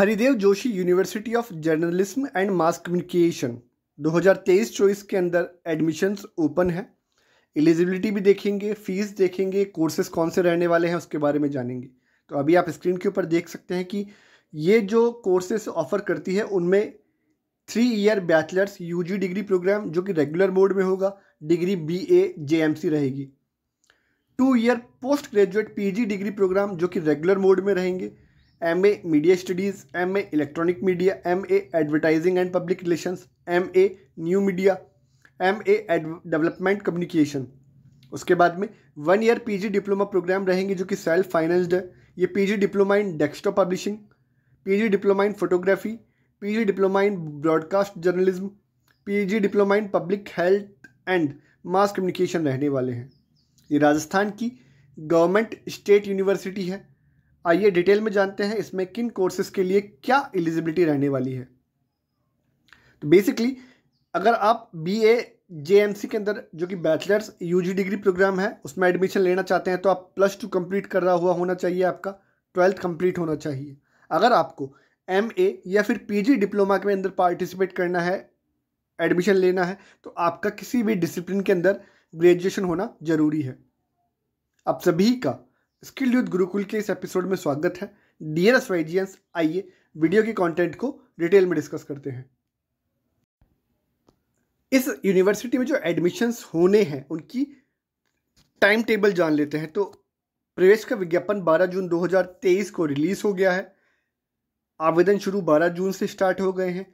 Haridev Joshi university of journalism and mass communication 2023 हज़ार के अंदर एडमिशन्स ओपन है एलिजिबिलिटी भी देखेंगे फीस देखेंगे कोर्सेज कौन से रहने वाले हैं उसके बारे में जानेंगे तो अभी आप स्क्रीन के ऊपर देख सकते हैं कि ये जो कोर्सेस ऑफर करती है उनमें three year bachelors UG degree program जो कि रेगुलर मोड में होगा degree B A J M C रहेगी two year post graduate P degree program जो कि रेगुलर मोड में रहेंगे M A media studies M A electronic media M A advertising and public relation M A new media M A development communication उसके बाद में one year P G diploma program रहेंगे जो कि सेल्फ फाइनेंस्ड है ये P G diploma in desktop publishing P G diploma in photography P G diploma in broadcast journalism P G diploma in public health and mass communication रहने वाले हैं ये राजस्थान की गवर्नमेंट स्टेट यूनिवर्सिटी है आइए detail में जानते हैं इसमें किन कोर्सेज के लिए क्या एलिजिबिलिटी रहने वाली है तो बेसिकली अगर आप बी ए जे एम सी के अंदर जो कि bachelors U G degree program है उसमें एडमिशन लेना चाहते हैं तो आप प्लस टू कंप्लीट कर रहा हुआ होना चाहिए आपका ट्वेल्थ कंप्लीट होना चाहिए अगर आपको एम ए या फिर पी जी डिप्लोमा के अंदर पार्टिसिपेट करना है एडमिशन लेना है तो आपका किसी भी डिसिप्लिन के अंदर ग्रेजुएशन होना ज़रूरी है आप सभी का स्किल यूथ गुरुकुल के इस एपिसोड में स्वागत है डियर एसवाइजियंस आइए वीडियो के कंटेंट को डिटेल में डिस्कस करते हैं इस यूनिवर्सिटी में जो एडमिशन्स होने हैं उनकी टाइम टेबल जान लेते हैं तो प्रवेश का विज्ञापन 12 जून 2023 को रिलीज़ हो गया है आवेदन शुरू 12 जून से स्टार्ट हो गए हैं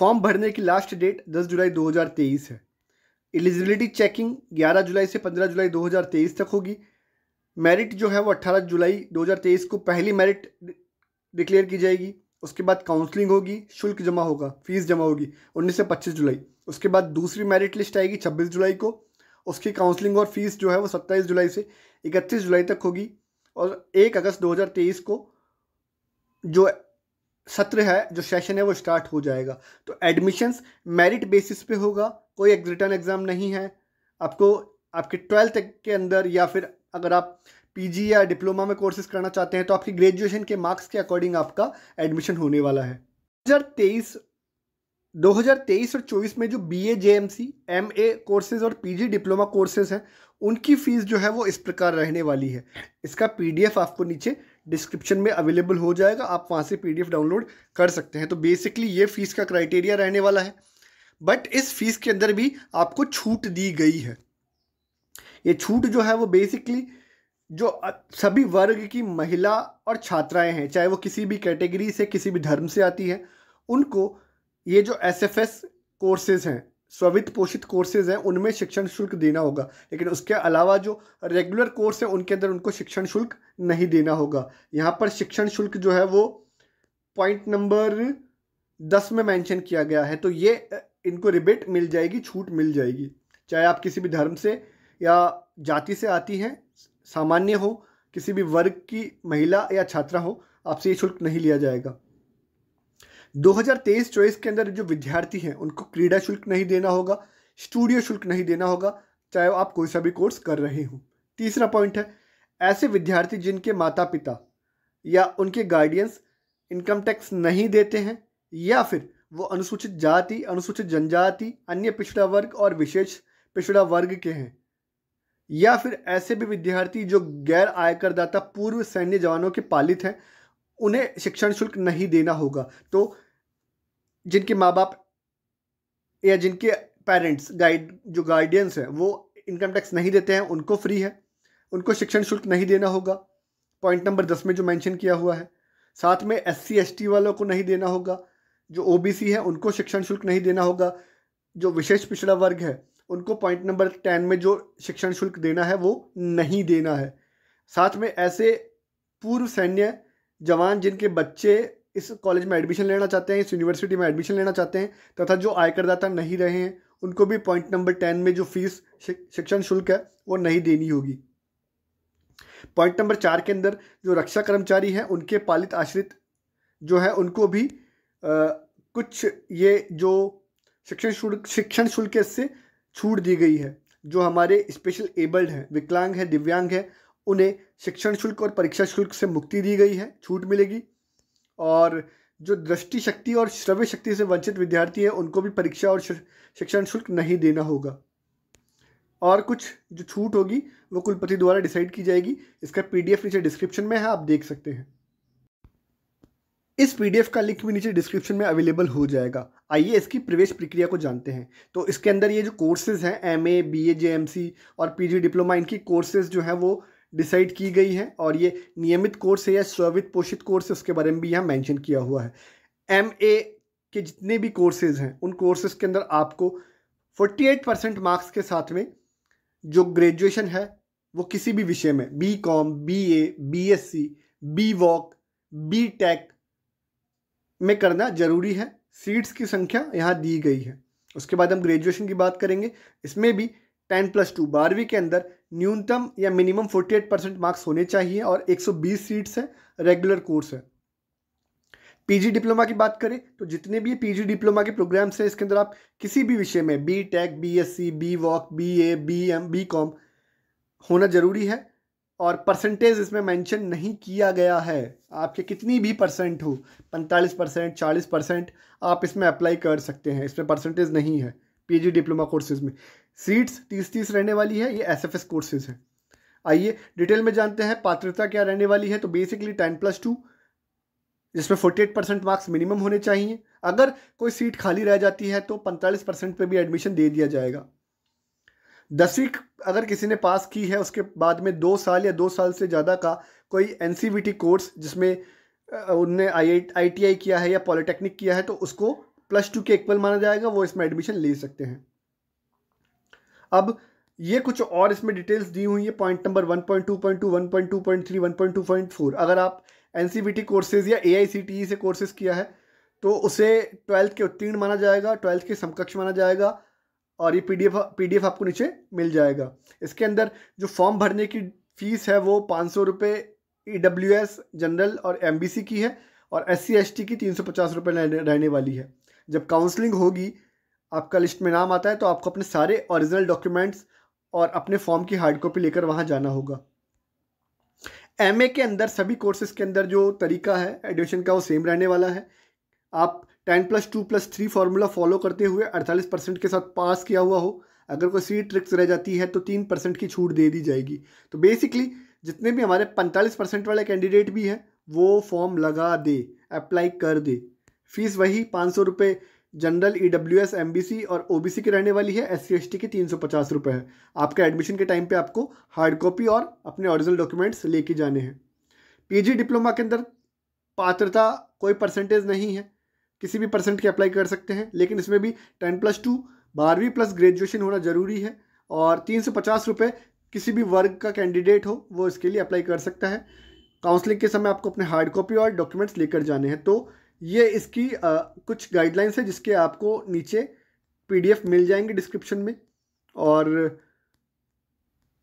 फॉर्म भरने की लास्ट डेट 10 जुलाई 2023 है एलिजिबिलिटी चेकिंग 11 जुलाई से 15 जुलाई 2023 तक होगी मेरिट जो है वो 18 जुलाई 2023 को पहली मेरिट डिक्लेयर की जाएगी उसके बाद काउंसलिंग होगी शुल्क जमा होगा फीस जमा होगी 19 से 25 जुलाई उसके बाद दूसरी मेरिट लिस्ट आएगी 26 जुलाई को उसकी काउंसलिंग और फीस जो है वो 27 जुलाई से 31 जुलाई तक होगी और 1 अगस्त 2023 को जो सत्र है जो सेशन है वो स्टार्ट हो जाएगा तो एडमिशन्स मेरिट बेसिस पे होगा कोई रिटर्न एग्ज़ाम नहीं है आपको आपके ट्वेल्थ के अंदर या फिर अगर आप पीजी या डिप्लोमा में कोर्सेज करना चाहते हैं तो आपकी ग्रेजुएशन के मार्क्स के अकॉर्डिंग आपका एडमिशन होने वाला है 2023 2023 और 24 में जो B A J M C M A courses और पीजी डिप्लोमा कोर्सेज हैं उनकी फ़ीस जो है वो इस प्रकार रहने वाली है इसका पीडीएफ आपको नीचे डिस्क्रिप्शन में अवेलेबल हो जाएगा आप वहाँ से पी डाउनलोड कर सकते हैं तो बेसिकली ये फ़ीस का क्राइटेरिया रहने वाला है बट इस फीस के अंदर भी आपको छूट दी गई है ये छूट जो है वो बेसिकली जो सभी वर्ग की महिला और छात्राएं हैं चाहे वो किसी भी कैटेगरी से किसी भी धर्म से आती हैं उनको ये जो एस एफ एस कोर्सेज हैं स्वित पोषित कोर्सेज हैं उनमें शिक्षण शुल्क देना होगा लेकिन उसके अलावा जो रेगुलर कोर्स है उनके अंदर उनको शिक्षण शुल्क नहीं देना होगा यहाँ पर शिक्षण शुल्क जो है वो पॉइंट नंबर दस में मेंशन किया गया है तो ये इनको रिबेट मिल जाएगी छूट मिल जाएगी चाहे आप किसी भी धर्म से या जाति से आती हैं सामान्य हो किसी भी वर्ग की महिला या छात्रा हो आपसे ये शुल्क नहीं लिया जाएगा 2023 चौबीस के अंदर जो विद्यार्थी हैं उनको क्रीड़ा शुल्क नहीं देना होगा स्टूडियो शुल्क नहीं देना होगा चाहे आप कोई सा भी कोर्स कर रहे हो तीसरा पॉइंट है ऐसे विद्यार्थी जिनके माता पिता या उनके गार्डियंस इनकम टैक्स नहीं देते हैं या फिर वो अनुसूचित जाति अनुसूचित जनजाति अन्य पिछड़ा वर्ग और विशेष पिछड़ा वर्ग के हैं या फिर ऐसे भी विद्यार्थी जो गैर आयकरदाता पूर्व सैन्य जवानों के पालित हैं उन्हें शिक्षण शुल्क नहीं देना होगा तो जिनके माँ बाप या जिनके पेरेंट्स गाइड जो गार्डियंस हैं वो इनकम टैक्स नहीं देते हैं उनको फ्री है उनको शिक्षण शुल्क नहीं देना होगा पॉइंट नंबर दस में जो मेंशन किया हुआ है साथ में एस सी वालों को नहीं देना होगा जो ओ है उनको शिक्षण शुल्क नहीं देना होगा जो विशेष पिछड़ा वर्ग है उनको पॉइंट नंबर टेन में जो शिक्षण शुल्क देना है वो नहीं देना है साथ में ऐसे पूर्व सैन्य जवान जिनके बच्चे इस कॉलेज में एडमिशन लेना चाहते हैं इस यूनिवर्सिटी में एडमिशन लेना चाहते हैं तथा जो आयकरदाता नहीं रहे हैं उनको भी पॉइंट नंबर टेन में जो फीस शिक्षण शुल्क है वो नहीं देनी होगी पॉइंट नंबर चार के अंदर जो रक्षा कर्मचारी हैं उनके पालित आश्रित जो है उनको भी आ, कुछ ये जो शिक्षण शुल्क शिक्षण शुल्क इससे छूट दी गई है जो हमारे स्पेशल एबल्ड हैं विकलांग हैं दिव्यांग हैं उन्हें शिक्षण शुल्क और परीक्षा शुल्क से मुक्ति दी गई है छूट मिलेगी और जो दृष्टि शक्ति और श्रव्य शक्ति से वंचित विद्यार्थी हैं उनको भी परीक्षा और शिक्षण शुल्क नहीं देना होगा और कुछ जो छूट होगी वो कुलपति द्वारा डिसाइड की जाएगी इसका पीडीएफ नीचे डिस्क्रिप्शन में है आप देख सकते हैं इस पीडीएफ का लिंक भी नीचे डिस्क्रिप्शन में अवेलेबल हो जाएगा आइए इसकी प्रवेश प्रक्रिया को जानते हैं तो इसके अंदर ये जो कोर्सेज़ हैं M A B A J M C और पीजी डिप्लोमा इनकी कोर्सेज़ जो है वो डिसाइड की गई हैं और ये नियमित कोर्स है या स्वित पोषित कोर्स है उसके बारे में भी यहाँ मैंशन किया हुआ है एम ए के जितने भी कोर्सेज़ हैं उन कोर्सेज़ के अंदर आपको 48 परसेंट मार्क्स के साथ में जो ग्रेजुएशन है वो किसी भी विषय में B com B A B S C B voc B tech में करना ज़रूरी है सीट्स की संख्या यहाँ दी गई है उसके बाद हम ग्रेजुएशन की बात करेंगे इसमें भी टेन प्लस टू बारहवीं के अंदर न्यूनतम या minimum forty eight percent marks होने चाहिए और एक सौ बीस सीट्स है रेगुलर कोर्स है पीजी डिप्लोमा की बात करें तो जितने भी पीजी डिप्लोमा के प्रोग्राम्स हैं इसके अंदर आप किसी भी विषय में B tech B S C B voc B A B M B com होना ज़रूरी है और परसेंटेज इसमें मेंशन नहीं किया गया है आपके कितनी भी परसेंट हो पैंतालीस परसेंट चालीस परसेंट आप इसमें अप्लाई कर सकते हैं इसमें परसेंटेज नहीं है पीजी डिप्लोमा कोर्सेज में सीट्स तीस तीस रहने वाली है ये एसएफएस कोर्सेज हैं आइए डिटेल में जानते हैं पात्रता क्या रहने वाली है तो बेसिकली टेन प्लस टू जिसमें forty eight percent marks minimum होने चाहिए अगर कोई सीट खाली रह जाती है तो पैंतालीस परसेंट पर भी एडमिशन दे दिया जाएगा दसवीं अगर किसी ने पास की है उसके बाद में दो साल या दो साल से ज़्यादा का कोई एन e कोर्स जिसमें उनने आई आई किया है या पॉलिटेक्निक किया है तो उसको प्लस टू के इक्वल माना जाएगा वो इसमें एडमिशन ले सकते हैं अब ये कुछ और इसमें डिटेल्स दी हुई है point number one point two point two one point two point three one point two point four अगर आप N C B T courses या A I C T E से कोर्सेज किया है तो उसे ट्वेल्थ के उत्तीर्ण माना जाएगा ट्वेल्थ के समकक्ष माना जाएगा और ये पीडीएफ पीडीएफ आपको नीचे मिल जाएगा इसके अंदर जो फॉर्म भरने की फ़ीस है वो पाँच सौ रुपये E e W S general और एम बी सी की है और एस सी एस टी की तीन सौ पचास रुपये रहने वाली है जब काउंसलिंग होगी आपका लिस्ट में नाम आता है तो आपको अपने सारे ओरिजिनल डॉक्यूमेंट्स और अपने फॉर्म की हार्ड कॉपी लेकर वहाँ जाना होगा एम के अंदर सभी कोर्सेज के अंदर जो तरीका है एडमिशन का वो सेम रहने वाला है आप ten plus two plus three formula follow करते हुए अड़तालीस परसेंट के साथ पास किया हुआ हो अगर कोई सी ट्रिक्स रह जाती है तो तीन परसेंट की छूट दे दी जाएगी तो बेसिकली जितने भी हमारे पैंतालीस परसेंट वाले कैंडिडेट भी हैं वो फॉर्म लगा दे अप्लाई कर दे फीस वही पाँच सौ रुपये general E W S M B C और ओ बी सी की रहने वाली है एस सी एस टी की तीन सौ पचास रुपये है आपके एडमिशन के टाइम पर आपको हार्ड कॉपी और अपने ऑरिजिनल डॉक्यूमेंट्स लेके जाने हैं जी डिप्लोमा के अंदर पात्रता कोई परसेंटेज नहीं है किसी भी परसेंट की अप्लाई कर सकते हैं लेकिन इसमें भी टेन प्लस टू बारहवीं प्लस ग्रेजुएशन होना ज़रूरी है और तीन सौ पचास रुपये किसी भी वर्ग का कैंडिडेट हो वो इसके लिए अप्लाई कर सकता है काउंसलिंग के समय आपको अपने हार्ड कॉपी और डॉक्यूमेंट्स लेकर जाने हैं तो ये इसकी आ, कुछ गाइडलाइंस है जिसके आपको नीचे पीडीएफ मिल जाएंगे डिस्क्रिप्शन में और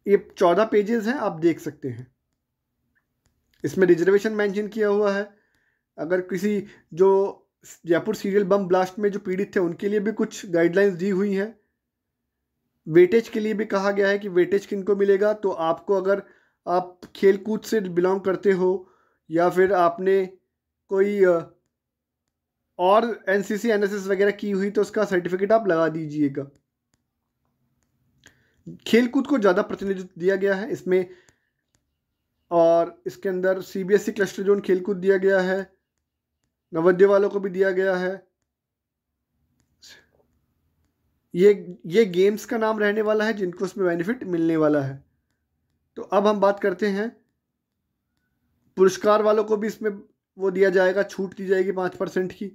ये चौदह पेजेस हैं आप देख सकते हैं इसमें रिजर्वेशन मेंशन किया हुआ है अगर किसी जो जयपुर सीरियल बम ब्लास्ट में जो पीड़ित थे उनके लिए भी कुछ गाइडलाइंस दी हुई हैं वेटेज के लिए भी कहा गया है कि वेटेज किन को मिलेगा तो आपको अगर आप खेल कूद से बिलोंग करते हो या फिर आपने कोई और N C C N S S वगैरह की हुई तो उसका सर्टिफिकेट आप लगा दीजिएगा खेल कूद को ज़्यादा प्रतिनिधित्व दिया गया है इसमें और इसके अंदर C B S E cluster zone खेलकूद दिया गया है नवद्य वालों को भी दिया गया है ये ये गेम्स का नाम रहने वाला है जिनको उसमें बेनिफिट मिलने वाला है तो अब हम बात करते हैं पुरस्कार वालों को भी इसमें वो दिया जाएगा छूट दी जाएगी पाँच परसेंट की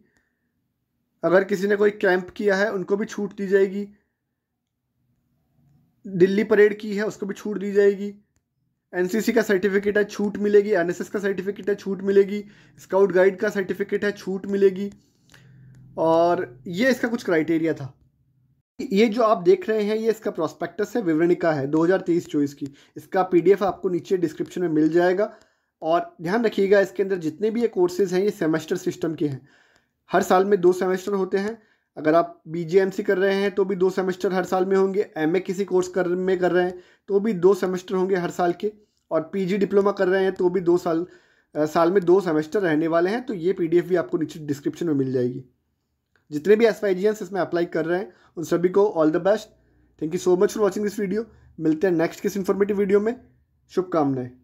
अगर किसी ने कोई कैंप किया है उनको भी छूट दी जाएगी दिल्ली परेड की है उसको भी छूट दी जाएगी एनसीसी का सर्टिफिकेट है छूट मिलेगी एनएसएस का सर्टिफिकेट है छूट मिलेगी स्काउट गाइड का सर्टिफिकेट है छूट मिलेगी और ये इसका कुछ क्राइटेरिया था ये जो आप देख रहे हैं ये इसका प्रोस्पेक्टस है विवरणिका है 2023 हजार की इसका पीडीएफ आपको नीचे डिस्क्रिप्शन में मिल जाएगा और ध्यान रखिएगा इसके अंदर जितने भी ये कोर्सेज हैं ये सेमेस्टर सिस्टम के हैं हर साल में दो सेमेस्टर होते हैं अगर आप बी कर रहे हैं तो भी दो सेमेस्टर हर साल में होंगे एम किसी कोर्स कर में कर रहे हैं तो भी दो सेमेस्टर होंगे हर साल के और पीजी डिप्लोमा कर रहे हैं तो भी दो साल साल में दो सेमेस्टर रहने वाले हैं तो ये पीडीएफ भी आपको नीचे डिस्क्रिप्शन में मिल जाएगी जितने भी एस इसमें अप्लाई कर रहे हैं उन सभी को all the best thank you so much for watching this video मिलते हैं नेक्स्ट किस इन्फॉर्मेटिव वीडियो में शुभकामनाएं